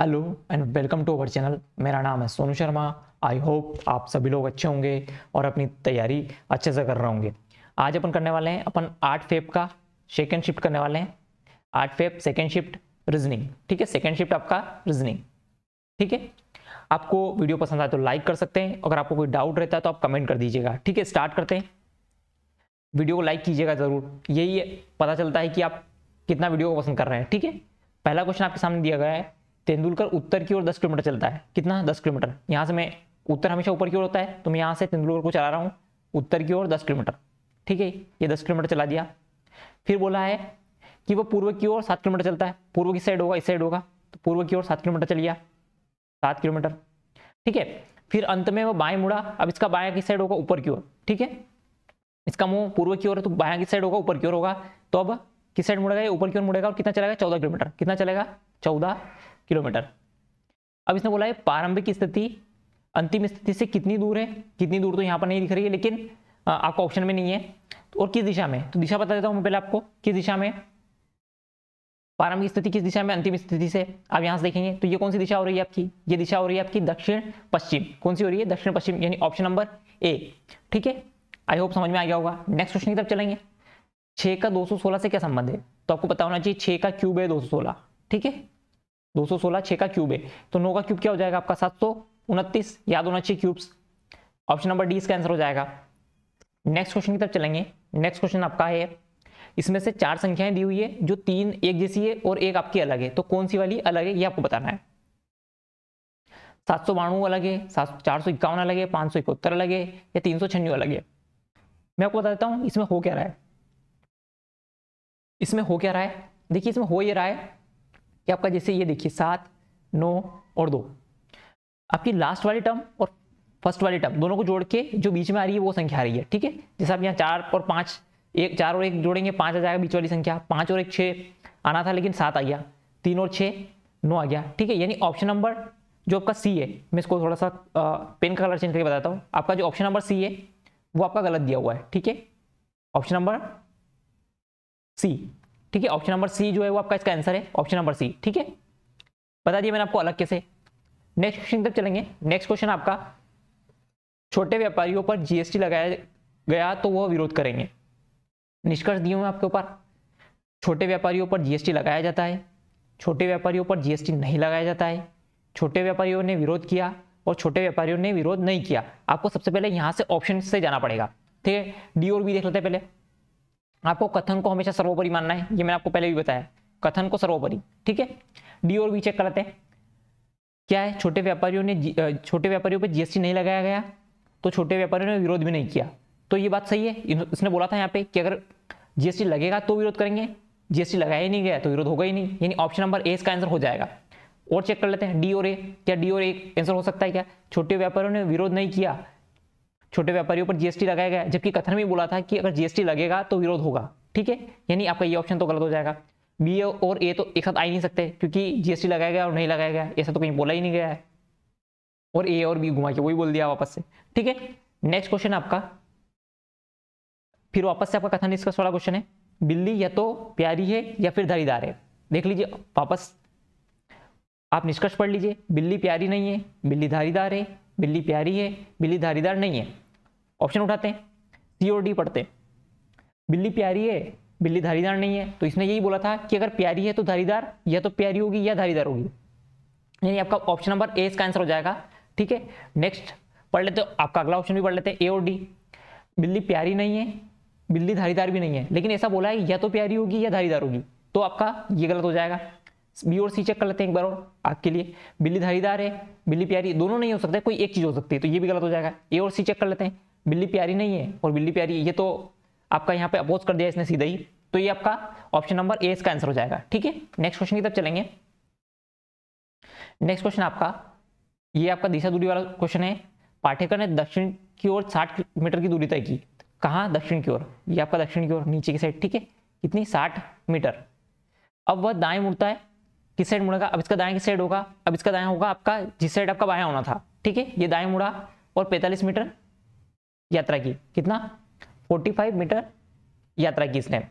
hello and welcome to our channel मेरा नाम है सोनू शर्मा आई होप आप सभी लोग अच्छे होंगे और अपनी तैयारी अच्छे से कर रहे होंगे आज अपन करने वाले हैं अपन आठ फेप का सेकेंड शिफ्ट करने वाले हैं आठ फेप सेकेंड शिफ्ट रीजनिंग ठीक है सेकेंड शिफ्ट आपका रीजनिंग ठीक है आपको वीडियो पसंद आए तो लाइक कर सकते हैं अगर आपको कोई डाउट रहता है तो आप कमेंट कर दीजिएगा ठीक है स्टार्ट करते हैं वीडियो को लाइक कीजिएगा ज़रूर यही पता चलता है कि आप कितना वीडियो को पसंद कर रहे हैं ठीक है पहला क्वेश्चन आपके सामने दिया गया है तेंदुलकर उत्तर की ओर दस किलोमीटर चलता है कितना दस किलोमीटर यहाँ से मैं उत्तर हमेशा ऊपर की ओर होता है तो मैं यहाँ से तेंदुलकर को चला रहा हूँ उत्तर की ओर दस किलोमीटर ठीक है ये दस किलोमीटर चला दिया फिर बोला है कि वो पूर्व की ओर सात किलोमीटर चलता है पूर्व की साइड होगा इस साइड होगा तो पूर्व की ओर सात किलोमीटर चल गया सात किलोमीटर ठीक है फिर अंत में वो बाएं मुड़ा अब इसका बाया की साइड होगा ऊपर की ओर ठीक है इसका मुंह पूर्व की ओर है तो बाया की साइड होगा ऊपर की ओर होगा तो अब किस साइड मुड़ेगा ऊपर की ओर मुड़ेगा और कितना चलेगा चौदह किलोमीटर कितना चलेगा चौदह किलोमीटर अब इसने बोला है प्रारंभिक स्थिति अंतिम स्थिति से कितनी दूर है कितनी दूर तो यहाँ पर नहीं दिख रही है लेकिन आपको ऑप्शन में नहीं है तो और किस दिशा में तो दिशा बता देता हूँ मैं पहले आपको किस दिशा में प्रारंभिक स्थिति किस दिशा में अंतिम स्थिति से आप यहाँ से देखेंगे तो ये कौन सी दिशा हो रही है आपकी ये दिशा हो रही है आपकी दक्षिण पश्चिम कौन सी हो रही है दक्षिण पश्चिम यानी ऑप्शन नंबर ए ठीक है आई होप समझ में आ गया होगा नेक्स्ट क्वेश्चन की तरफ चलेंगे छः का दो से क्या संबंध है तो आपको पता होना चाहिए छः का क्यूब है दो ठीक है दो सौ सोलह छः का क्यूब है तो नौ का क्यूब क्या हो जाएगा आपका सात सौ उनतीस याद होना चाहिए क्यूब्स ऑप्शन नंबर डी इसका आंसर हो जाएगा नेक्स्ट क्वेश्चन की तरफ चलेंगे नेक्स्ट क्वेश्चन आपका है इसमें से चार संख्याएं दी हुई है जो तीन एक जैसी है और एक आपकी अलग है तो कौन सी वाली अलग है ये आपको बताना है सात सौ बानवे अलग है सात चार सौ इक्यावन अलग है पाँच सौ इकहत्तर अलग है या तीन सौ छन्नी अलग है मैं आपको बता देता हूँ इसमें हो क्या रहा है इसमें हो क्या रहा है देखिए इसमें हो ये रहा है कि आपका जैसे ये देखिए सात नौ और दो आपकी लास्ट वाली टर्म और फर्स्ट वाली टर्म दोनों को जोड़ के जो बीच में आ रही है वो संख्या आ रही है ठीक है जैसे आप यहाँ चार और पाँच एक चार और एक जोड़ेंगे पाँच आ जाएगा बीच वाली संख्या पाँच और एक छः आना था लेकिन सात आ गया तीन और छः नौ आ गया ठीक है यानी ऑप्शन नंबर जो आपका सी है मैं इसको थोड़ा सा पेन का कलर चेंज करके बताता हूँ आपका जो ऑप्शन नंबर सी है वो आपका गलत दिया हुआ है ठीक है ऑप्शन नंबर सी ठीक है ऑप्शन नंबर सी जो है वो आपका इसका आंसर है ऑप्शन नंबर सी ठीक है बता दिया मैंने आपको अलग कैसे नेक्स्ट क्वेश्चन तक चलेंगे नेक्स्ट क्वेश्चन आपका छोटे व्यापारियों पर जीएसटी लगाया गया तो वह विरोध करेंगे निष्कर्ष दिए हुए आपके ऊपर छोटे व्यापारियों पर जीएसटी लगाया जाता है छोटे व्यापारियों पर जीएसटी नहीं लगाया जाता है छोटे व्यापारियों ने विरोध किया और छोटे व्यापारियों ने विरोध नहीं किया आपको सबसे पहले यहां से ऑप्शन से जाना पड़ेगा ठीक है डी और बी देख लेते हैं पहले आपको कथन को हमेशा सर्वोपरि मानना है ये मैंने आपको पहले भी बताया कथन को सर्वोपरि ठीक है डी और बी चेक करते हैं क्या है छोटे व्यापारियों ने छोटे व्यापारियों पर जीएसटी नहीं लगाया गया तो छोटे व्यापारियों ने विरोध भी नहीं किया तो ये बात सही है इसने बोला था यहाँ पे कि अगर जीएसटी लगेगा तो विरोध करेंगे जीएसटी लगाया ही नहीं गया तो विरोध होगा ही नहीं यानी ऑप्शन नंबर ए इसका आंसर हो जाएगा और चेक कर लेते हैं डी और ए क्या डी और ए आंसर हो सकता है क्या छोटे व्यापारियों ने विरोध नहीं किया छोटे व्यापारियों पर जीएसटी लगाया गया जबकि कथन में बोला था कि अगर जीएसटी लगेगा तो विरोध होगा ठीक है यानी आपका ये ऑप्शन तो गलत हो जाएगा बी और ए तो एक साथ आ ही नहीं सकते क्योंकि जीएसटी लगाया गया और नहीं लगाया गया ऐसा तो कहीं बोला ही नहीं गया है और ए और बी घुमा के वही बोल दिया वापस से ठीक है नेक्स्ट क्वेश्चन आपका फिर वापस से आपका कथन निष्कर्ष वाला क्वेश्चन है बिल्ली या तो प्यारी है या फिर धारीदार है देख लीजिए वापस आप निष्कर्ष पढ़ लीजिए बिल्ली प्यारी नहीं है बिल्ली धारीदार है बिल्ली प्यारी है बिल्ली धारीदार नहीं है ऑप्शन उठाते हैं सी और डी पढ़ते बिल्ली प्यारी है बिल्ली धारीदार नहीं है तो इसने यही बोला था कि अगर प्यारी है तो धारीदार या तो प्यारी होगी या धारीदार होगी यानी आपका ऑप्शन नंबर ए इसका आंसर हो जाएगा ठीक है नेक्स्ट पढ़ लेते हो आपका अगला ऑप्शन भी पढ़ लेते हैं ए और डी बिल्ली प्यारी नहीं है बिल्ली धारीदार भी नहीं है लेकिन ऐसा बोला है या तो प्यारी होगी या धारीदार होगी तो आपका ये गलत हो जाएगा बी और सी चेक कर लेते हैं एक बार और आपके लिए बिल्ली धारीदार है बिल्ली प्यारी दोनों नहीं हो सकते कोई एक चीज हो सकती है तो ये भी गलत हो जाएगा ए और सी चेक कर लेते हैं बिल्ली प्यारी नहीं है और बिल्ली प्यारी ये तो आपका यहाँ पे अपोज कर दिया इसने सीधा ही तो ये आपका ऑप्शन नंबर ए इसका आंसर हो जाएगा ठीक है नेक्स्ट क्वेश्चन की तरफ चलेंगे नेक्स्ट क्वेश्चन आपका ये आपका दिशा दूरी वाला क्वेश्चन है पाठेकर ने दक्षिण की ओर साठ मीटर की दूरी तय की कहाँ दक्षिण की ओर ये आपका दक्षिण की ओर नीचे की साइड ठीक है कितनी साठ मीटर अब वह दाएं मुड़ता है किस साइड मुड़ेगा अब इसका दाएं किस साइड होगा अब इसका दाएं होगा आपका जिस साइड आपका बाया होना था ठीक है ये दाएं मुड़ा और 45 मीटर यात्रा की कितना 45 मीटर यात्रा की इसने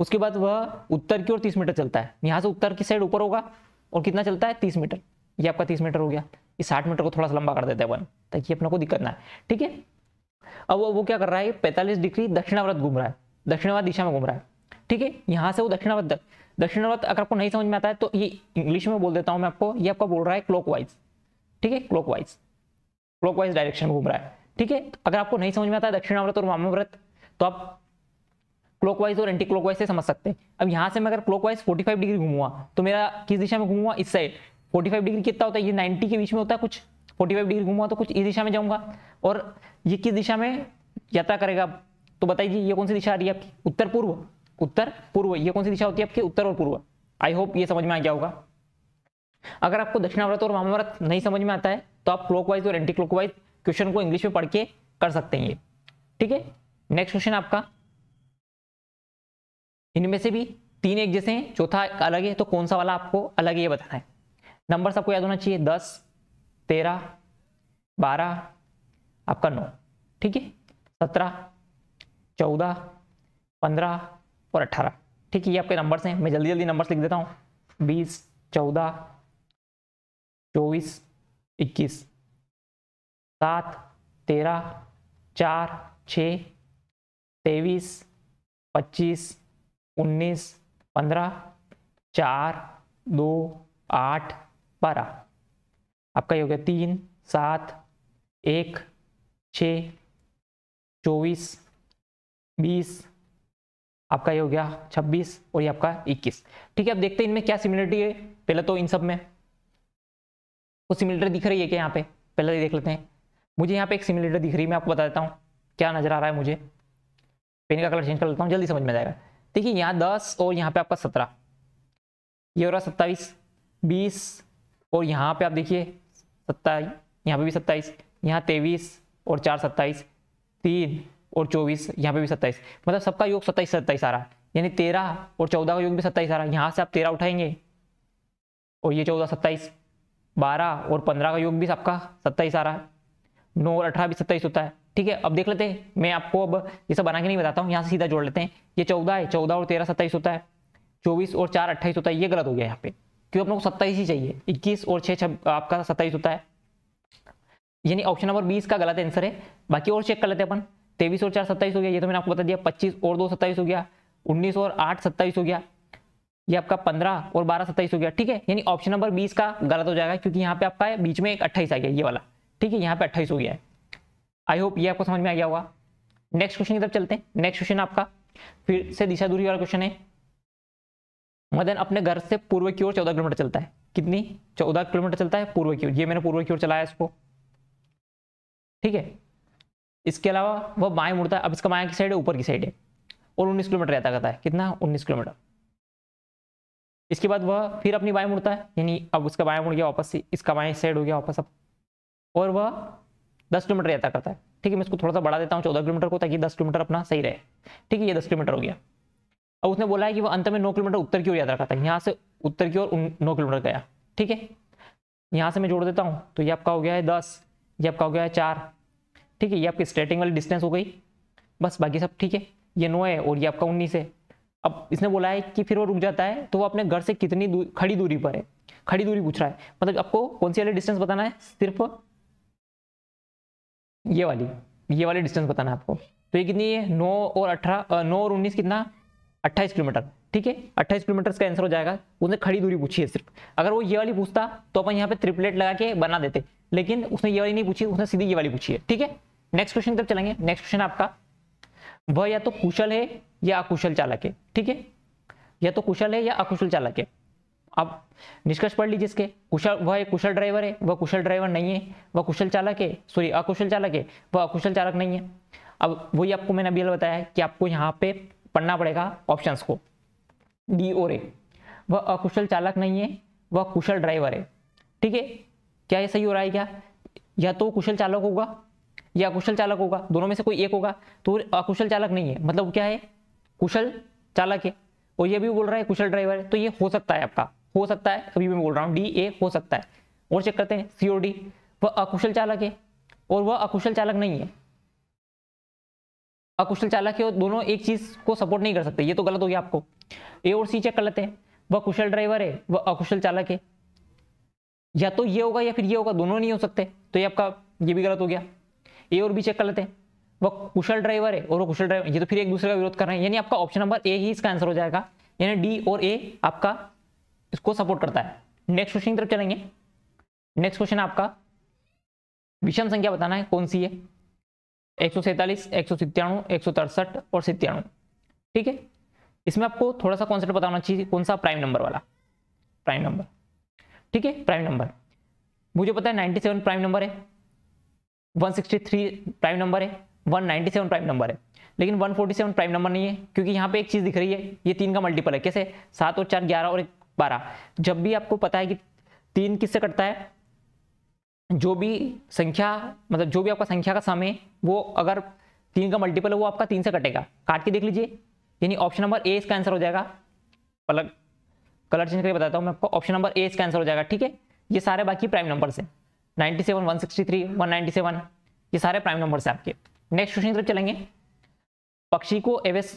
उसके बाद वह उत्तर की ओर 30 मीटर चलता है यहाँ से उत्तर की साइड ऊपर होगा और कितना चलता है 30 मीटर ये आपका 30 मीटर हो गया ये 60 मीटर को थोड़ा सा लंबा कर देता है वन ताकि अपने को दिक्कत ना है ठीक है अब वो क्या कर रहा है पैंतालीस डिग्री दक्षिणावर्त घूम रहा है दक्षिणावर्त दिशा में घूम रहा है ठीक है यहाँ से वो दक्षिणावत दक्षिणावत अगर आपको नहीं समझ में आता है तो ये इंग्लिश में बोल देता हूँ मैं आपको ये आपका बोल रहा है क्लॉकवाइज ठीक है क्लॉकवाइज क्लॉकवाइज डायरेक्शन में घूम रहा है ठीक है तो अगर आपको नहीं समझ में आता दक्षिणाव्रत और वामाव्रत तो आप क्लॉकवाइज और एंटी क्लॉकवाइज से समझ सकते हैं अब यहाँ से मैं अगर क्लॉकवाइज 45 डिग्री घूमूंगा तो मेरा किस दिशा में घूमूंगा इस साइड 45 डिग्री कितना होता है ये 90 के बीच में होता है कुछ 45 डिग्री घूमूंगा तो कुछ इस दिशा में जाऊंगा और ये किस दिशा में यात्रा करेगा तो बताइए ये कौन सी दिशा आ रही है आपकी उत्तर पूर्व उत्तर पूर्व ये कौन सी दिशा होती है आपकी उत्तर और पूर्व आई होप ये समझ में आ गया होगा अगर आपको दक्षिणाव्रत और वामाव्रत नहीं समझ में आता है तो आप क्लॉकवाइज और एंटी क्लॉकवाइज क्वेश्चन को इंग्लिश में पढ़ के कर सकते हैं ये ठीक है नेक्स्ट क्वेश्चन आपका इनमें से भी तीन एक जैसे हैं चौथा अलग है तो कौन सा वाला आपको अलग ये बताना है नंबर सबको याद होना चाहिए दस तेरह बारह आपका नौ ठीक है सत्रह चौदह पंद्रह और अट्ठारह ठीक है ये आपके नंबर्स हैं मैं जल्दी जल्दी नंबर्स लिख देता हूँ बीस चौदह चौबीस इक्कीस सात तेरह चार छ तेईस पच्चीस उन्नीस पंद्रह चार दो आठ बारह आपका ये हो गया तीन सात एक छ चौबीस बीस आपका ये हो गया छब्बीस और ये आपका इक्कीस ठीक है अब देखते हैं इनमें क्या सिमिलरिटी है पहले तो इन सब में कुछ सिमिलरिटी दिख रही है क्या यहाँ पे पहले तो देख लेते हैं मुझे यहाँ पे एक सिमुलेटर दिख रही है मैं आपको बता देता हूँ क्या नज़र आ रहा है मुझे पेन का कलर चेंज कर लेता हूँ जल्दी समझ में जाएगा देखिए यहाँ दस और यहाँ पे आपका सत्रह ये हो रहा सत्ताईस बीस और यहाँ पे आप देखिए सत्ताईस यहाँ पे भी सत्ताईस यहाँ तेईस और चार सत्ताईस तीन और चौबीस यहाँ पे भी सत्ताईस मतलब सबका योग सत्ताईस सत्ताईस आ रहा है यानी तेरह और चौदह का योग भी सत्ताईस आ रहा है यहाँ से आप तेरह उठाएंगे और ये चौदह सत्ताईस बारह और पंद्रह का योग भी सबका सत्ताईस आ रहा है नौ और अठारह भी सत्ताईस होता है ठीक है अब देख लेते हैं मैं आपको अब ये सब बना के नहीं बताता हूँ यहाँ से सीधा जोड़ लेते हैं ये चौदह है चौदह और तेरह सत्ताईस होता है चौबीस और चार अट्ठाईस होता है ये गलत हो गया यहाँ पे क्यों आप को सत्ताईस ही चाहिए इक्कीस और छः आपका सत्ताईस होता है यानी ऑप्शन नंबर बीस का गलत आंसर है बाकी और चेक कर लेते हैं अपन तेईस और चार सत्ताईस हो गया ये तो मैंने आपको बता दिया पच्चीस और दो सत्ताईस हो गया उन्नीस और आठ सत्ताईस हो गया ये आपका पंद्रह और बारह सत्ताईस हो गया ठीक है यानी ऑप्शन नंबर बीस का गलत हो जाएगा क्योंकि यहाँ पे आपका बीच में एक अट्ठाईस आ गया ये वाला ठीक है यहाँ पे अट्ठाईस हो गया है आई होप ये आपको समझ में आ गया होगा नेक्स्ट क्वेश्चन की तरफ चलते हैं नेक्स्ट क्वेश्चन आपका फिर से दिशा दूरी वाला क्वेश्चन है मदन अपने घर से पूर्व की ओर चौदह किलोमीटर चलता है कितनी चौदह किलोमीटर चलता है पूर्व की ओर ये मैंने पूर्व की ओर चलाया इसको ठीक है इसके अलावा वह बाएं मुड़ता है अब इसका बाएं की साइड है ऊपर की साइड है और 19 किलोमीटर रहता करता है कितना 19 किलोमीटर इसके बाद वह फिर अपनी बाएं मुड़ता है यानी अब उसका बाएं मुड़ गया वापस इसका बाएं साइड हो गया वापस अब और वह दस किलोमीटर यात्रा करता है ठीक है मैं इसको थोड़ा सा बढ़ा देता हूँ चौदह किलोमीटर को ताकि दस किलोमीटर अपना सही रहे ठीक है ये दस किलोमीटर हो गया अब उसने बोला है कि वह अंत में नौ किलोमीटर उत्तर की ओर यात्रा करता है यहाँ से उत्तर की ओर नौ किलोमीटर गया ठीक है यहाँ से मैं जोड़ देता हूँ तो ये आपका हो गया है दस ये आपका हो गया है चार ठीक है ये आपकी स्टार्टिंग वाली डिस्टेंस हो गई बस बाकी सब ठीक है ये नौ है और ये आपका उन्नीस है अब इसने बोला है कि फिर वो रुक जाता है तो वो अपने घर से कितनी दूर खड़ी दूरी पर है खड़ी दूरी पूछ रहा है मतलब आपको कौन सी वाली डिस्टेंस बताना है सिर्फ ये वाली ये वाली डिस्टेंस बताना आपको तो ये कितनी है नौ और अठारह नौ और उन्नीस कितना अट्ठाईस किलोमीटर ठीक है अट्ठाईस किलोमीटर का आंसर हो जाएगा उसने खड़ी दूरी पूछी है सिर्फ अगर वो ये वाली पूछता तो अपन यहाँ पे त्रिपलेट लगा के बना देते लेकिन उसने ये वाली नहीं पूछी उसने सीधी ये वाली पूछी है ठीक है नेक्स्ट क्वेश्चन तब चलेंगे नेक्स्ट क्वेश्चन आपका वह या तो कुशल है या अकुशल चालक है ठीक है या तो कुशल है या अकुशल चालक है आप निष्कर्ष पढ़ लीजिए इसके कुशल वह एक कुशल ड्राइवर है वह कुशल ड्राइवर नहीं है वह कुशल चालक है सॉरी अकुशल चालक है वह अकुशल चालक नहीं है अब वही आपको मैंने अभी बताया है कि आपको यहाँ पे पढ़ना पड़ेगा ऑप्शन को डी और ए वह अकुशल चालक नहीं है वह कुशल ड्राइवर है ठीक है क्या ये सही हो रहा है क्या या तो कुशल चालक होगा या अकुशल चालक होगा दोनों में से कोई एक होगा तो अकुशल चालक नहीं है मतलब क्या है कुशल चालक है और ये भी बोल रहा है कुशल ड्राइवर है तो ये हो सकता है आपका हो सकता है अभी मैं बोल रहा हूँ डी ए हो सकता है और चेक करते हैं सी और डी वह अकुशल चालक है और वह अकुशल चालक नहीं है अकुशल चालक है और दोनों एक चीज को सपोर्ट नहीं कर सकते ये तो गलत हो गया आपको ए और सी चेक कर लेते हैं वह कुशल ड्राइवर है वह अकुशल चालक है या तो ये होगा या फिर ये होगा दोनों नहीं हो सकते तो ये आपका ये भी गलत हो गया ए और बी चेक कर लेते हैं वह कुशल ड्राइवर है और वो कुशल ड्राइवर ये तो फिर एक दूसरे का विरोध कर रहे हैं यानी आपका ऑप्शन नंबर ए ही इसका आंसर हो जाएगा यानी डी और ए आपका इसको सपोर्ट करता है नेक्स्ट क्वेश्चन की तरफ चलेंगे नेक्स्ट क्वेश्चन आपका विषम संख्या बताना है कौन सी है एक सौ सैंतालीस एक सौ सितयाणु एक सौ तिरसठ और सितयाणु ठीक है इसमें आपको थोड़ा सा कॉन्सेप्ट बताना चाहिए कौन सा प्राइम नंबर वाला प्राइम नंबर ठीक है प्राइम नंबर मुझे पता है सेवन प्राइम नंबर है थ्री प्राइम नंबर है सेवन प्राइम नंबर है लेकिन one forty seven prime number नहीं है क्योंकि यहाँ पे एक चीज़ दिख रही है ये तीन का मल्टीपल है कैसे सात और चार ग्यारह और एक बारह जब भी आपको पता है कि तीन किससे कटता है जो भी संख्या मतलब जो भी आपका संख्या का समय वो अगर तीन का मल्टीपल है वो आपका तीन से कटेगा काट के देख लीजिए यानी ऑप्शन नंबर ए इसका आंसर हो जाएगा अलग कलर चेंज करके बताता हूँ मैं आपको ऑप्शन नंबर ए इसका आंसर हो जाएगा ठीक है ये सारे बाकी प्राइम नंबर्स हैं 97, 163, 197 ये सारे प्राइम नंबर से आपके नेक्स्ट क्वेश्चन की तरफ चलेंगे पक्षी को एवेस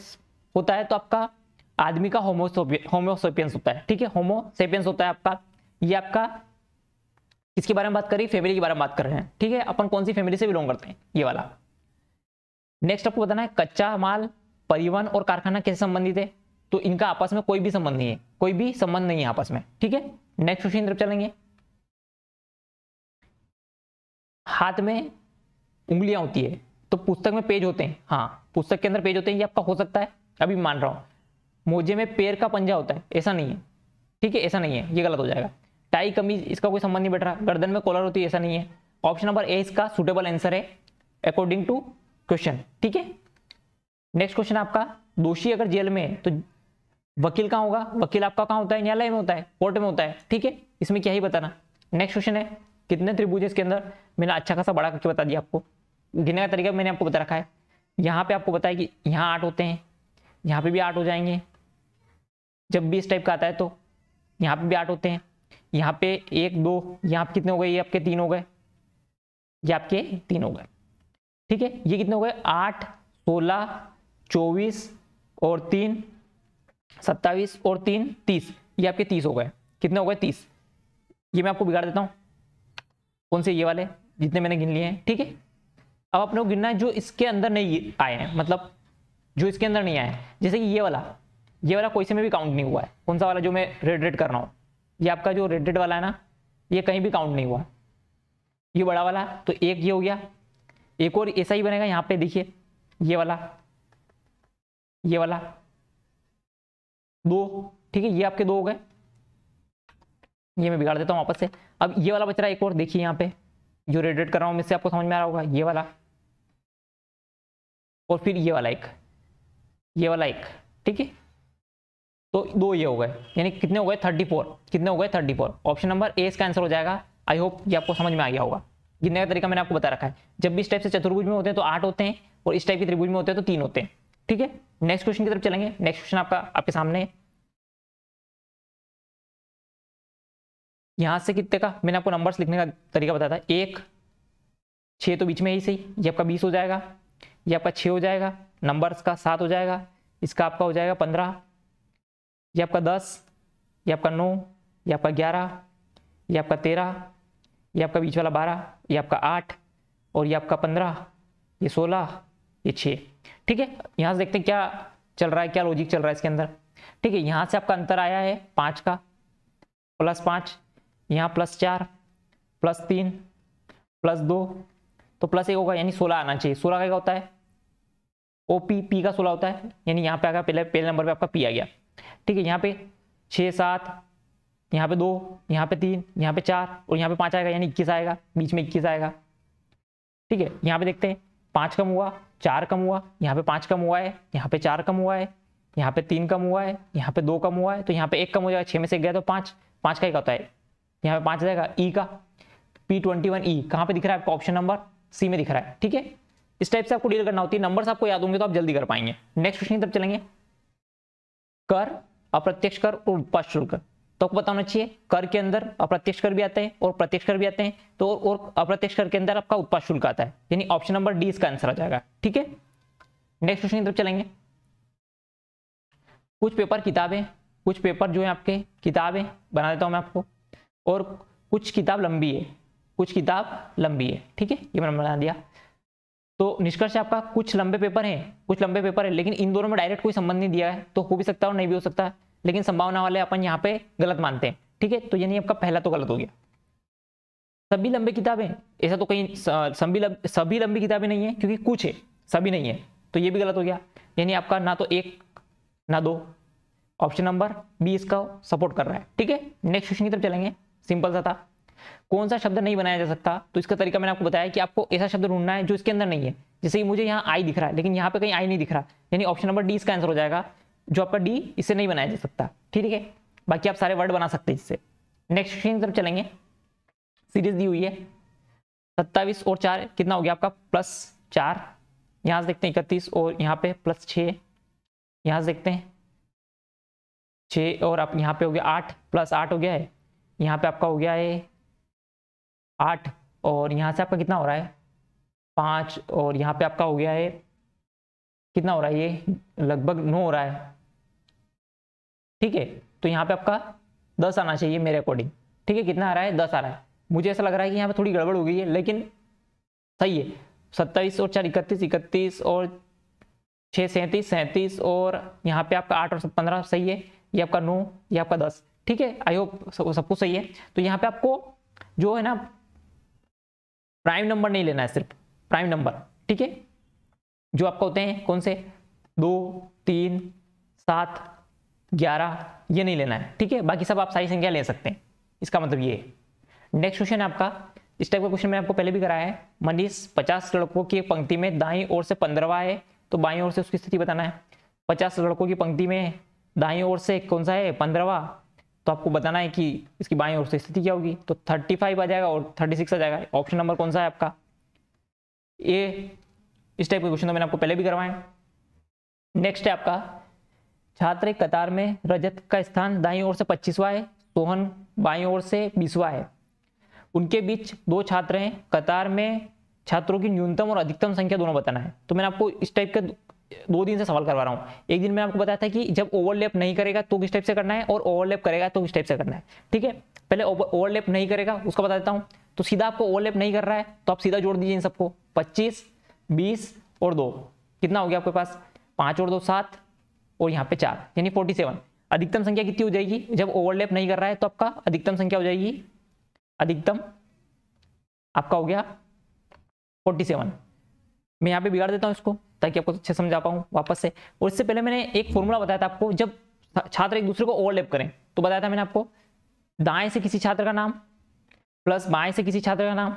होता है तो आपका आदमी का होमोसोपियंस होता है ठीक है होमोसेपियंस होता है आपका ये आपका किसके बारे में बात करी फैमिली के बारे में बात कर रहे हैं ठीक है अपन कौन सी फैमिली से बिलोंग करते हैं ये वाला नेक्स्ट आपको बताना है कच्चा माल परिवहन और कारखाना कैसे संबंधित है तो इनका आपस में कोई भी संबंध नहीं है कोई भी संबंध नहीं है आपस में ठीक है नेक्स्ट क्वेश्चन तरफ चलेंगे हाथ में उंगलियां होती है तो पुस्तक में पेज होते हैं हाँ पुस्तक के अंदर पेज होते हैं ये आपका हो सकता है अभी मान रहा हूं मोजे में पैर का पंजा होता है ऐसा नहीं है ठीक है ऐसा नहीं है ये गलत हो जाएगा टाई कमीज इसका कोई संबंध नहीं बैठ रहा गर्दन में कॉलर होती है ऐसा नहीं है ऑप्शन नंबर ए इसका सुटेबल आंसर है अकॉर्डिंग टू क्वेश्चन ठीक है नेक्स्ट क्वेश्चन आपका दोषी अगर जेल में है तो वकील कहाँ होगा वकील आपका कहाँ होता है न्यायालय में होता है कोर्ट में होता है ठीक है इसमें क्या ही बताना नेक्स्ट क्वेश्चन है कितने त्रिभुज इसके अंदर मैंने अच्छा खासा बड़ा करके बता दिया आपको गिनने का तरीका मैंने आपको बता रखा है यहाँ पे आपको बताया कि यहाँ आठ होते हैं यहाँ पे भी आठ हो जाएंगे जब भी इस टाइप का आता है तो यहाँ पे भी आठ होते हैं यहाँ पे एक दो यहाँ पे कितने हो गए ये आपके तीन हो गए ये आपके तीन हो गए ठीक है ये कितने हो गए आठ सोलह चौबीस और तीन सत्ताईस और तीन तीस ये आपके तीस हो गए कितने हो गए तीस ये मैं आपको बिगाड़ देता हूँ कौन से ये वाले जितने मैंने गिन लिए हैं ठीक है अब अपने को गिनना है जो इसके अंदर नहीं आए हैं मतलब जो इसके अंदर नहीं आए जैसे कि ये वाला ये वाला कोई से में भी काउंट नहीं हुआ है कौन सा वाला जो मैं रेड रेड कर रहा हूँ ये आपका जो रेड रेड वाला है ना ये कहीं भी काउंट नहीं हुआ ये बड़ा वाला तो एक ये हो गया एक और ऐसा ही बनेगा यहाँ पे देखिए ये वाला ये वाला दो ठीक है ये आपके दो हो गए ये मैं बिगाड़ देता हूँ वापस से अब ये वाला बच रहा है एक और देखिए यहाँ पे जो रेड रेड कर रहा हूँ इससे आपको समझ में आ रहा होगा ये वाला और फिर ये वाला एक ये वाला एक ठीक है तो दो ये हो गए यानी कितने हो गए थर्टी फोर कितने हो गए thirty four option number A इसका आंसर हो जाएगा आई होप ये आपको समझ में आ गया होगा गिनने का तरीका मैंने आपको बता रखा है जब भी इस टाइप से चतुर्भुज में होते हैं तो आठ होते हैं और इस टाइप के त्रिभुज में होते हैं तो तीन होते हैं ठीक है नेक्स्ट क्वेश्चन की तरफ चलेंगे नेक्स्ट क्वेश्चन आपका आपके सामने है यहाँ से कितने का मैंने आपको नंबर्स लिखने का तरीका बताया था एक छः तो बीच में ही सही ये आपका बीस हो जाएगा ये आपका छः हो जाएगा नंबर्स का सात हो जाएगा इसका आपका हो जाएगा पंद्रह ये आपका दस ये आपका नौ ये आपका ग्यारह ये आपका तेरह ये आपका बीच वाला बारह ये आपका आठ और ये आपका पंद्रह ये सोलह ये छः ठीक है यहाँ से देखते हैं क्या चल रहा है क्या लॉजिक चल रहा है इसके अंदर ठीक है यहाँ से आपका अंतर आया है पाँच का प्लस पाँच यहाँ प्लस चार प्लस तीन प्लस दो तो प्लस एक होगा यानी सोलह आना चाहिए सोलह का क्या होता है ओ पी पी का सोलह होता है यानी यहाँ पे आ गया पहले पहले नंबर पे आपका पी आ गया ठीक है यहाँ पे छः सात यहाँ पे दो यहाँ पे तीन यहाँ पे चार और यहाँ पे पाँच आएगा यानी इक्कीस आएगा बीच में इक्कीस आएगा ठीक है यहाँ पे देखते हैं पाँच कम हुआ चार कम हुआ यहाँ पे पाँच कम हुआ है यहाँ पे चार कम हुआ है यहाँ पे तीन कम हुआ है यहाँ पे दो कम हुआ है तो यहाँ पे एक कम हो जाएगा छः में से गया तो पाँच पाँच का ही होता है यहाँ पे पाँच जाएगा ई का पी ट्वेंटी वन ई कहाँ पे दिख रहा है आपको ऑप्शन नंबर सी में दिख रहा है ठीक है इस टाइप से आपको डील करना होती है नंबर्स आपको याद होंगे तो आप जल्दी कर पाएंगे नेक्स्ट क्वेश्चन तब चलेंगे कर अप्रत्यक्ष कर और उत्पाद शुल्क तो आपको बताना चाहिए कर के अंदर अप्रत्यक्ष कर भी आते हैं और प्रत्यक्ष कर भी आते हैं तो और अप्रत्यक्ष कर के अंदर आपका उत्पाद शुल्क आता है यानी ऑप्शन नंबर डी इसका आंसर आ जाएगा ठीक है नेक्स्ट क्वेश्चन की तरफ चलेंगे कुछ पेपर किताबें कुछ पेपर जो है आपके किताबें बना देता हूँ मैं आपको और कुछ किताब लंबी है कुछ किताब लंबी है ठीक है ये मैंने बना दिया तो निष्कर्ष आपका कुछ लंबे पेपर हैं कुछ लंबे पेपर है लेकिन इन दोनों में डायरेक्ट कोई संबंध नहीं दिया है तो हो भी सकता है और नहीं भी हो सकता है लेकिन संभावना वाले अपन यहाँ पे गलत मानते हैं ठीक है तो यानी आपका पहला तो गलत हो गया सभी लंबी किताबें ऐसा तो कहीं सभी सभी लंबी किताबें नहीं है क्योंकि कुछ है सभी नहीं है तो ये भी गलत हो गया यानी आपका ना तो एक ना दो ऑप्शन नंबर बी इसका सपोर्ट कर रहा है ठीक है नेक्स्ट क्वेश्चन की तरफ चलेंगे सिंपल सा था कौन सा शब्द नहीं बनाया जा सकता तो इसका तरीका मैंने आपको बताया कि आपको ऐसा शब्द ढूंढना है जो इसके अंदर नहीं है जैसे कि मुझे यहाँ आई दिख रहा है लेकिन यहाँ पे कहीं आई नहीं दिख रहा यानी ऑप्शन नंबर डी इसका आंसर हो जाएगा जो आपका डी इसे नहीं बनाया जा सकता ठीक है बाकी आप सारे वर्ड बना सकते हैं इससे नेक्स्ट क्वेश्चन की तरफ चलेंगे सीरीज दी हुई है सत्ताईस और चार कितना हो गया आपका प्लस चार यहाँ से देखते हैं इकतीस और यहाँ पे प्लस छः यहाँ से देखते हैं छः और आप यहाँ पे हो गया आठ प्लस आठ हो गया है यहाँ पे आपका हो गया है आठ और यहाँ से आपका कितना हो रहा है पाँच और यहाँ पे आपका हो गया है कितना हो रहा है ये लगभग नौ हो रहा है ठीक है तो यहाँ पे आपका दस आना चाहिए मेरे अकॉर्डिंग ठीक है कितना आ रहा है दस आ रहा है मुझे ऐसा लग रहा है कि यहाँ पे थोड़ी गड़बड़ हो गई है लेकिन सही है सत्ताईस और चार इकतीस इकतीस और छः सैंतीस सैंतीस और यहाँ पे आपका आठ और पंद्रह सही है ये आपका नौ ये आपका दस ठीक है आई होप सब कुछ सही है तो यहाँ पे आपको जो है ना प्राइम नंबर नहीं लेना है सिर्फ प्राइम नंबर ठीक है जो आपका होते हैं कौन से दो तीन सात ग्यारह ये नहीं लेना है ठीक है बाकी सब आप सारी संख्या ले सकते हैं इसका मतलब ये नेक्स्ट क्वेश्चन है आपका इस टाइप का क्वेश्चन मैंने आपको पहले भी कराया है मनीष पचास लड़कों की पंक्ति में दाई ओर से पंद्रवा है तो बाई ओर से उसकी स्थिति बताना है पचास लड़कों की पंक्ति में दाई ओर से कौन सा है पंद्रवा तो आपको बताना है कि इसकी बाई ओर से स्थिति क्या होगी तो 35 आ जाएगा और 36 आ जाएगा ऑप्शन नंबर कौन सा है आपका ए इस टाइप के क्वेश्चन तो मैंने आपको पहले भी करवाए नेक्स्ट है आपका छात्र कतार में रजत का स्थान दाई ओर से पच्चीसवा है सोहन बाई ओर से बीसवा है उनके बीच दो छात्र हैं कतार में छात्रों की न्यूनतम और अधिकतम संख्या दोनों बताना है तो मैंने आपको इस टाइप के दो दिन से सवाल करवा रहा हूँ एक दिन मैं आपको बताया था कि जब ओवरलैप नहीं करेगा तो किस टाइप से करना है और ओवरलैप करेगा तो किस टाइप से करना है ठीक है पहले ओवरलैप नहीं करेगा उसका बता देता हूँ तो सीधा आपको ओवरलैप नहीं कर रहा है तो आप सीधा जोड़ दीजिए इन सबको पच्चीस बीस और दो कितना हो गया आपके पास पाँच और दो सात और यहाँ पे चार यानी फोर्टी सेवन अधिकतम संख्या कितनी हो जाएगी जब ओवरलैप नहीं कर रहा है तो आपका अधिकतम संख्या हो जाएगी अधिकतम आपका हो गया फोर्टी सेवन मैं यहाँ पे बिगाड़ देता हूँ इसको ताकि आपको अच्छे समझा पाऊँ वापस से और इससे पहले मैंने एक फॉर्मूला बताया था आपको जब छात्र एक दूसरे को ओवरलेप करें तो बताया था मैंने आपको दाएं से किसी छात्र का नाम प्लस बाएं से किसी छात्र का नाम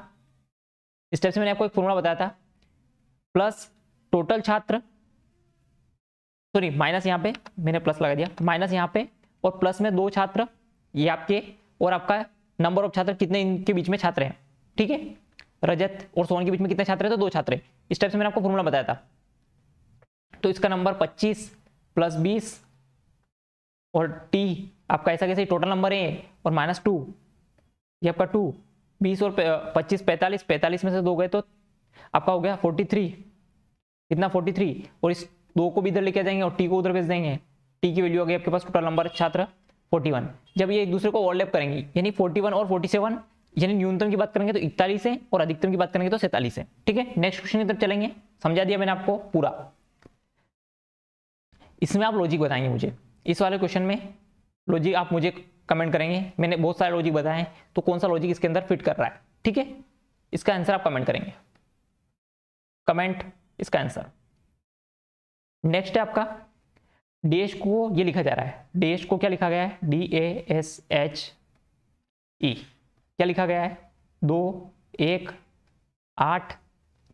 इस टाइप से मैंने आपको एक फॉर्मूला बताया था प्लस टोटल छात्र सॉरी माइनस यहाँ पे मैंने प्लस लगा दिया माइनस यहाँ पे और प्लस में दो छात्र ये आपके और आपका नंबर ऑफ छात्र कितने इनके बीच में छात्र हैं ठीक है रजत और सोन के बीच में कितने छात्र हैं तो दो छात्र हैं इस टाइप से मैंने आपको फॉर्मूला बताया था तो इसका नंबर 25 प्लस बीस और टी आपका ऐसा कैसे टोटल नंबर है और माइनस टू ये आपका टू बीस और पच्चीस पैंतालीस पैंतालीस में से दो गए तो आपका हो गया फोर्टी थ्री कितना फोर्टी थ्री और इस दो को भी इधर लेके जाएंगे और टी को उधर भेज देंगे टी की वैल्यू आ गई आपके पास टोटल नंबर छात्र फोर्टी वन जब ये एक दूसरे को ओवरलैप करेंगे यानी फोर्टी वन और फोर्टी सेवन यानी न्यूनतम की बात करेंगे तो इकतालीस है और अधिकतम की बात करेंगे तो सैंतालीस है ठीक है नेक्स्ट क्वेश्चन की तरफ चलेंगे समझा दिया मैंने आपको पूरा इसमें आप लॉजिक बताएंगे मुझे इस वाले क्वेश्चन में लॉजिक आप मुझे कमेंट करेंगे मैंने बहुत सारे लॉजिक बताए हैं तो कौन सा लॉजिक इसके अंदर फिट कर रहा है ठीक है इसका आंसर आप कमेंट करेंगे कमेंट इसका आंसर नेक्स्ट है आपका डीएच को ये लिखा जा रहा है डीएच को क्या लिखा गया है D A S H E क्या लिखा गया है दो एक आठ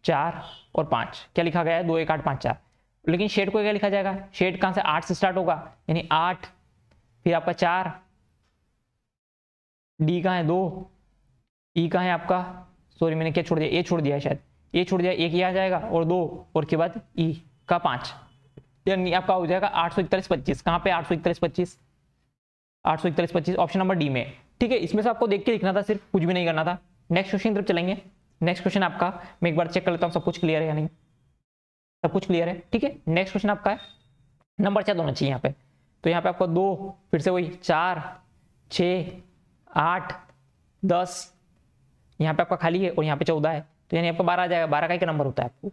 चार और पाँच क्या लिखा गया है दो एक आठ पाँच चार लेकिन शेड को क्या लिखा जाएगा शेड कहां से आठ से स्टार्ट होगा यानी आठ फिर आपका चार डी का है दो ई e कहाँ है आपका सॉरी मैंने क्या छोड़ दिया ए छोड़ दिया शायद ए छोड़ दिया एक ही आ जाएगा और दो और के बाद ई e का पांच यानी आपका हो जाएगा आठ सौ इकतालीस पच्चीस कहाँ पे आठ सौ इकतालीस पच्चीस आठ सौ इकतालीस पच्चीस ऑप्शन नंबर डी में ठीक है इसमें से आपको देख के लिखना था सिर्फ कुछ भी नहीं करना था नेक्स्ट क्वेश्चन तरफ चलेंगे नेक्स्ट क्वेश्चन आपका मैं एक बार चेक कर लेता हूँ सब कुछ क्लियर है या नहीं सब कुछ क्लियर है ठीक है नेक्स्ट क्वेश्चन आपका है नंबर चार होना चाहिए यहाँ पे तो यहाँ पे आपको दो फिर से वही चार छ आठ दस यहाँ पे आपका खाली है और यहाँ पे चौदह है तो यानी आपका बारह आ जाएगा बारह का ही नंबर होता है आपको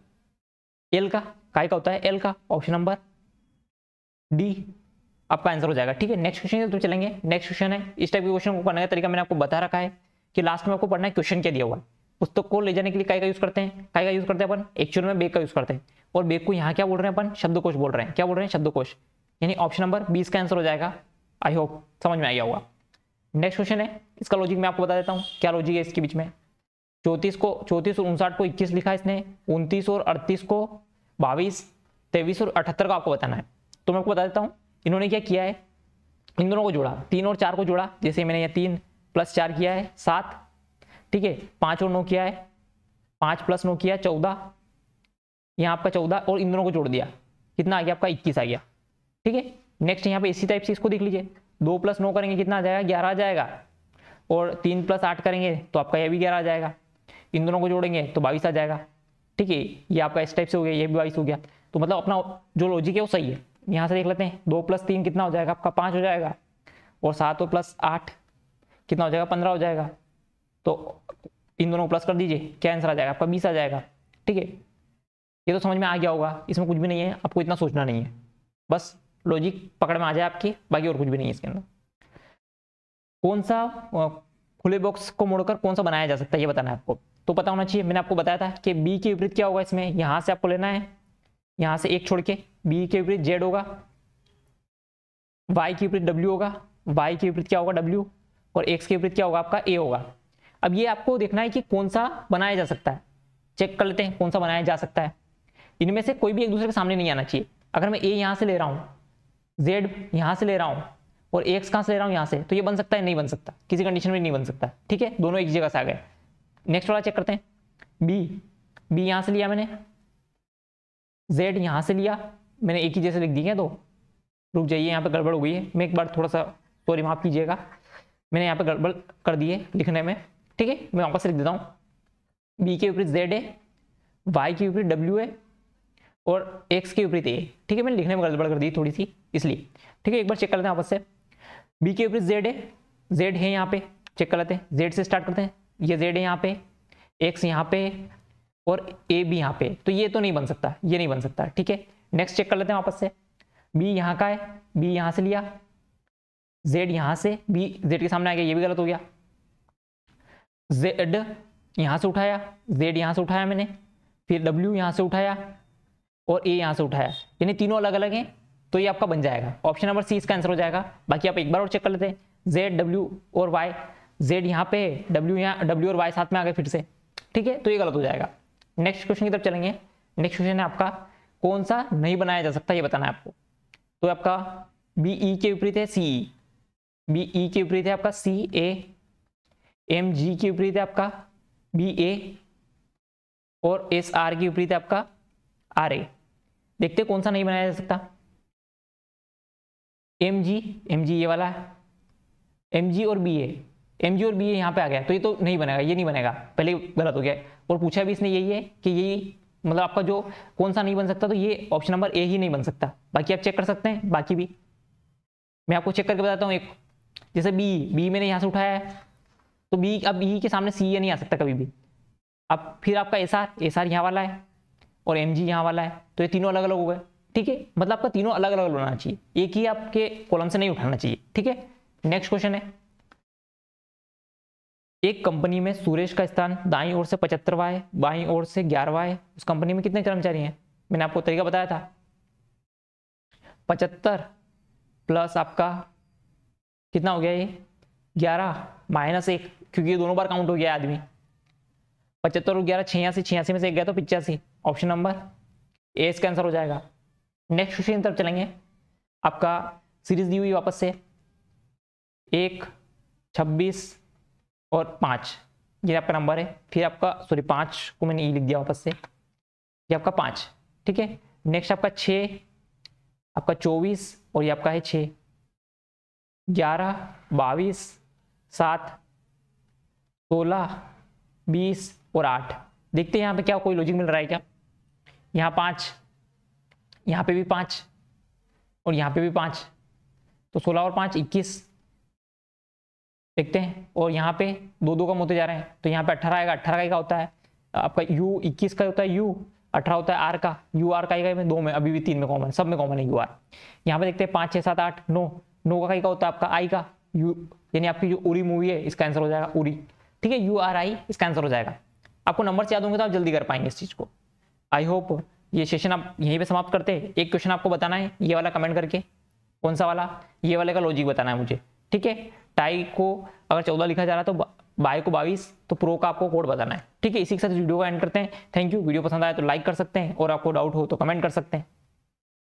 एल का काय का होता है एल का ऑप्शन नंबर डी आपका आंसर हो जाएगा ठीक है नेक्स्ट क्वेश्चन तो चलेंगे नेक्स्ट क्वेश्चन है इस टाइप के क्वेश्चन को पढ़ने का तरीका मैंने आपको बता रखा है कि लास्ट में आपको पढ़ना है क्वेश्चन क्या दिया हुआ है पुस्तक को ले जाने के लिए काय का यूज करते हैं काय का यूज करते हैं अपन एक्चुअल में बेग का यूज करते हैं और बेग को यहाँ क्या बोल रहे हैं अपन शब्दकोश बोल रहे हैं क्या बोल रहे हैं शब्दकोश यानी ऑप्शन नंबर बीस का आंसर हो जाएगा आई होप समझ में आ गया होगा नेक्स्ट क्वेश्चन है इसका लॉजिक मैं आपको बता देता हूँ क्या लॉजिक है इसके बीच में चौंतीस को चौंतीस और उनसाठ को इक्कीस लिखा इसने उनतीस और अड़तीस को बाईस तेईस और अठहत्तर को आपको बताना है तो मैं आपको बता देता हूँ इन्होंने क्या किया है इन दोनों को जोड़ा तीन और चार को जोड़ा जैसे मैंने यहाँ तीन प्लस चार किया है सात ठीक है पाँच और नौ किया है पाँच प्लस नौ किया चौदह यहाँ आपका चौदह और इन दोनों को जोड़ दिया कितना आ गया आपका इक्कीस आ गया ठीक है नेक्स्ट यहाँ पे इसी टाइप से इसको देख लीजिए दो प्लस नौ करेंगे कितना आ जाएगा ग्यारह आ जाएगा और तीन प्लस आठ करेंगे तो आपका यह भी ग्यारह आ जाएगा इन दोनों को जोड़ेंगे तो बाईस आ जाएगा ठीक है ये आपका इस टाइप से हो गया ये भी बाईस हो गया तो मतलब अपना जो लॉजिक है वो सही है यहाँ से देख लेते हैं दो प्लस तीन कितना हो जाएगा आपका पाँच हो जाएगा और सात और प्लस आठ कितना हो जाएगा पंद्रह हो जाएगा तो इन दोनों को प्लस कर दीजिए क्या आंसर आ जाएगा आपका बीस आ जाएगा ठीक है ये तो समझ में आ गया होगा इसमें कुछ भी नहीं है आपको इतना सोचना नहीं है बस लॉजिक पकड़ में आ जाए आपकी बाकी और कुछ भी नहीं है इसके अंदर कौन सा खुले बॉक्स को मोड़कर कौन सा बनाया जा सकता है ये बताना है आपको तो पता होना चाहिए मैंने आपको बताया था कि बी के विपरीत क्या होगा इसमें यहाँ से आपको लेना है यहाँ से एक छोड़ के बी के विपरीत जेड होगा वाई के विपरीत डब्ल्यू होगा वाई के विपरीत क्या होगा डब्ल्यू और एक्स के विपरीत क्या होगा आपका ए होगा अब ये आपको देखना है कि कौन सा बनाया जा सकता है चेक कर लेते हैं कौन सा बनाया जा सकता है इनमें से कोई भी एक दूसरे के सामने नहीं आना चाहिए अगर मैं ए यहाँ से ले रहा हूँ जेड यहाँ से ले रहा हूँ और एक्स कहाँ से ले रहा हूँ यहाँ से तो ये बन सकता है नहीं बन सकता किसी कंडीशन में नहीं बन सकता ठीक है दोनों एक जगह से आ गए नेक्स्ट वाला चेक करते हैं बी बी यहाँ से लिया मैंने जेड यहाँ से लिया मैंने एक ही जैसे लिख दी है दो रुक जाइए यहाँ पे गड़बड़ हो गई है मैं एक बार थोड़ा सा सॉरी माफ़ कीजिएगा मैंने यहाँ पे गड़बड़ कर दी है लिखने में ठीक है मैं वापस लिख देता हूँ बी के ऊपर जेड है वाई के ऊपर डब्ल्यू है और x के विपरीत ए ठीक है मैंने लिखने में गड़बड़ कर दी थोड़ी सी इसलिए ठीक है एक बार चेक कर लेते हैं आपस से b के विपरीत z है z है यहाँ पे चेक कर लेते हैं z से स्टार्ट करते हैं ये z है यहाँ पे x यहाँ पे और ए भी यहाँ पे तो ये तो नहीं बन सकता ये नहीं बन सकता ठीक है नेक्स्ट चेक कर लेते हैं आपस से बी यहाँ का है बी यहाँ से लिया जेड यहाँ से बी जेड के सामने आ गया ये भी गलत हो गया जेड यहाँ से उठाया जेड यहाँ से उठाया मैंने फिर डब्ल्यू यहाँ से उठाया और ए यहाँ से उठाया यानी तीनों अलग अलग हैं तो ये आपका बन जाएगा ऑप्शन नंबर सी इसका आंसर हो जाएगा बाकी आप एक बार और चेक कर लेते हैं जेड डब्ल्यू और वाई जेड यहाँ पे डब्ल्यू यहाँ डब्ल्यू और वाई साथ में आ गए फिर से ठीक है तो ये गलत हो जाएगा नेक्स्ट क्वेश्चन की तरफ चलेंगे नेक्स्ट क्वेश्चन है आपका कौन सा नहीं बनाया जा सकता ये बताना है आपको तो आपका बी ई e के विपरीत है सी ई बी ई के विपरीत है आपका सी ए एम जी के विपरीत है आपका बी ए और एस आर के विपरीत है आपका आर ए देखते कौन सा नहीं बनाया जा सकता एम जी एम जी ये वाला है एम जी और बी ए एम जी और बी ए यहाँ पे आ गया तो ये तो नहीं बनेगा ये नहीं बनेगा पहले गलत हो गया और पूछा भी इसने यही है कि यही मतलब आपका जो कौन सा नहीं बन सकता तो ये ऑप्शन नंबर ए ही नहीं बन सकता बाकी आप चेक कर सकते हैं बाकी भी मैं आपको चेक करके बताता हूँ एक जैसे बी बी मैंने यहाँ से उठाया है तो बी अब ई e के सामने सी ए नहीं आ सकता कभी भी अब फिर आपका एस आर एस आर यहाँ वाला है और एम जी यहाँ वाला है तो ये तीनों अलग अलग हो गए ठीक है मतलब आपका तीनों अलग अलग होना चाहिए एक ही आपके कॉलम से नहीं उठाना चाहिए ठीक है नेक्स्ट क्वेश्चन है एक कंपनी में सुरेश का स्थान दाई ओर से पचहत्तरवा है बाई ओर से ग्यारहवा है उस कंपनी में कितने कर्मचारी हैं मैंने आपको तरीका बताया था पचहत्तर प्लस आपका कितना हो गया ये ग्यारह माइनस एक क्योंकि ये दोनों बार काउंट हो गया आदमी पचहत्तर और ग्यारह छियासी छियासी में से एक गया तो पिचासी ऑप्शन नंबर ए इसका आंसर हो जाएगा नेक्स्ट क्वेश्चन तरफ चलेंगे आपका सीरीज दी हुई वापस से एक छब्बीस और पाँच ये आपका नंबर है फिर आपका सॉरी पाँच को मैंने ई लिख दिया वापस से ये आपका पाँच ठीक है नेक्स्ट आपका छः आपका चौबीस और ये आपका है छः ग्यारह बाईस सात सोलह बीस और आठ देखते हैं यहाँ पे क्या कोई लॉजिक मिल रहा है क्या यहाँ पांच यहाँ पे भी पांच और यहाँ पे भी पांच तो सोलह और पांच इक्कीस देखते हैं और यहाँ पे दो दो कम होते जा रहे हैं तो यहाँ पे अठारह आएगा अठारह का, होता है आपका यू इक्कीस का होता है यू अठारह होता है आर का यू आर का दो में अभी भी तीन में कॉमन सब में कॉमन है यू आर यहाँ पे देखते हैं पांच छह सात आठ नौ नौ का का होता है आपका आई का यू यानी आपकी जो उरी मूवी है इसका आंसर हो जाएगा उरी ठीक है यू आर आई इसका आंसर हो जाएगा आपको नंबर याद होंगे तो आप जल्दी कर पाएंगे इस चीज़ को आई होप ये सेशन आप यहीं पे समाप्त करते हैं एक क्वेश्चन आपको बताना है ये वाला कमेंट करके कौन सा वाला ये वाले का लॉजिक बताना है मुझे ठीक है टाई को अगर चौदह लिखा जा रहा तो बाय को बाईस तो प्रो का आपको कोड बताना है ठीक है इसी के साथ वीडियो का एंड करते हैं थैंक यू वीडियो पसंद आया तो लाइक कर सकते हैं और आपको डाउट हो तो कमेंट कर सकते हैं